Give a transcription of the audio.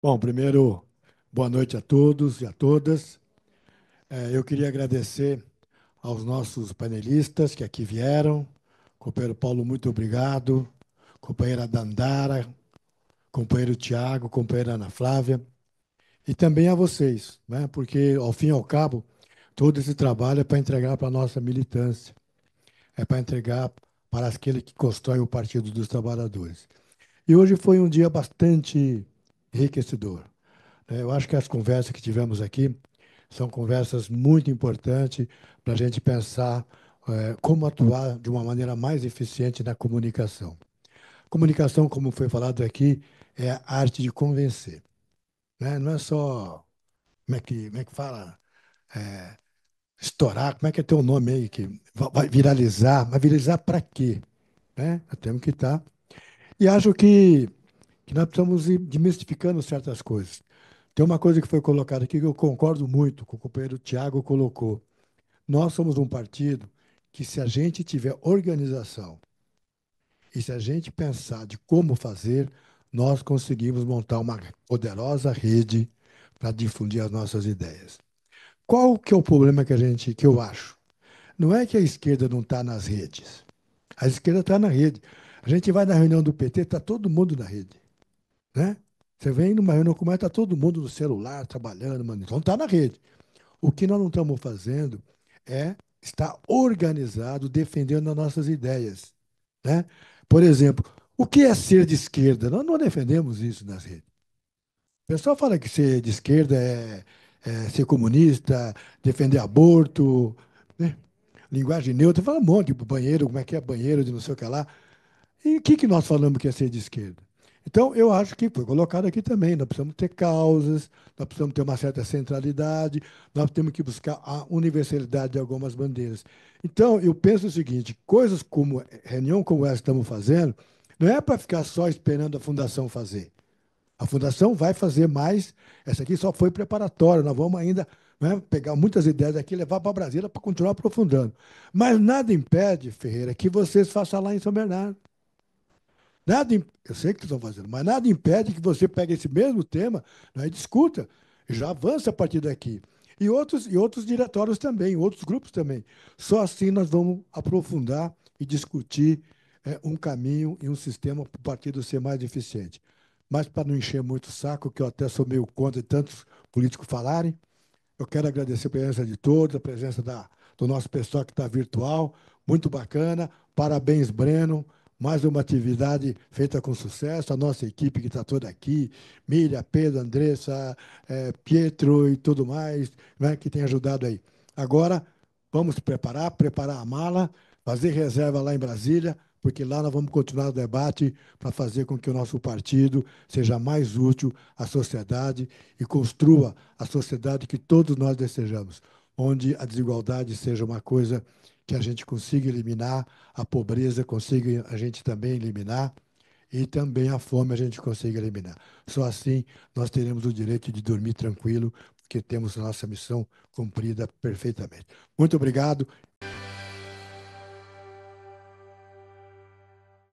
Bom, primeiro, boa noite a todos e a todas. É, eu queria agradecer aos nossos panelistas que aqui vieram. Companheiro Paulo, muito obrigado. Companheira Dandara, companheiro Tiago, companheira Ana Flávia. E também a vocês, né? porque, ao fim e ao cabo, todo esse trabalho é para entregar para a nossa militância, é para entregar para aquele que constrói o Partido dos Trabalhadores. E hoje foi um dia bastante enriquecedor. Né? Eu acho que as conversas que tivemos aqui são conversas muito importantes para a gente pensar eh, como atuar de uma maneira mais eficiente na comunicação. Comunicação, como foi falado aqui, é a arte de convencer. Né? Não é só. Como é que, como é que fala? É, estourar, como é que é teu nome aí? Que vai viralizar, mas viralizar para quê? Né? temos que estar. Tá. E acho que que nós precisamos ir demistificando certas coisas. Tem uma coisa que foi colocada aqui que eu concordo muito com o companheiro Tiago colocou. Nós somos um partido que, se a gente tiver organização e se a gente pensar de como fazer, nós conseguimos montar uma poderosa rede para difundir as nossas ideias. Qual que é o problema que a gente que eu acho? Não é que a esquerda não está nas redes. A esquerda está na rede. A gente vai na reunião do PT, está todo mundo na rede. Né? Você vem numa reunião como está todo mundo no celular, trabalhando, mano. Então está na rede. O que nós não estamos fazendo é estar organizado, defendendo as nossas ideias. Né? Por exemplo, o que é ser de esquerda? Nós não defendemos isso nas redes. O pessoal fala que ser de esquerda é, é ser comunista, defender aborto, né? linguagem neutra, fala um monte, de banheiro, como é que é banheiro de não sei o que lá. E o que, que nós falamos que é ser de esquerda? Então, eu acho que foi colocado aqui também. Nós precisamos ter causas, nós precisamos ter uma certa centralidade, nós temos que buscar a universalidade de algumas bandeiras. Então, eu penso o seguinte: coisas como eh, reunião como essa estamos fazendo, não é para ficar só esperando a fundação fazer. A fundação vai fazer mais. Essa aqui só foi preparatória, nós vamos ainda né, pegar muitas ideias aqui e levar para Brasília para continuar aprofundando. Mas nada impede, Ferreira, que vocês façam lá em São Bernardo. Nada, eu sei que estão fazendo, mas nada impede que você pegue esse mesmo tema né, e discuta, já avança a partir daqui. E outros, e outros diretórios também, outros grupos também. Só assim nós vamos aprofundar e discutir é, um caminho e um sistema para o partido ser mais eficiente. Mas para não encher muito o saco, que eu até sou meio contra de tantos políticos falarem, eu quero agradecer a presença de todos, a presença da, do nosso pessoal que está virtual, muito bacana. Parabéns, Breno mais uma atividade feita com sucesso. A nossa equipe que está toda aqui, Miriam, Pedro, Andressa, é, Pietro e tudo mais, né, que tem ajudado aí. Agora, vamos preparar, preparar a mala, fazer reserva lá em Brasília, porque lá nós vamos continuar o debate para fazer com que o nosso partido seja mais útil à sociedade e construa a sociedade que todos nós desejamos onde a desigualdade seja uma coisa que a gente consiga eliminar, a pobreza consiga a gente também eliminar e também a fome a gente consiga eliminar. Só assim nós teremos o direito de dormir tranquilo, porque temos nossa missão cumprida perfeitamente. Muito obrigado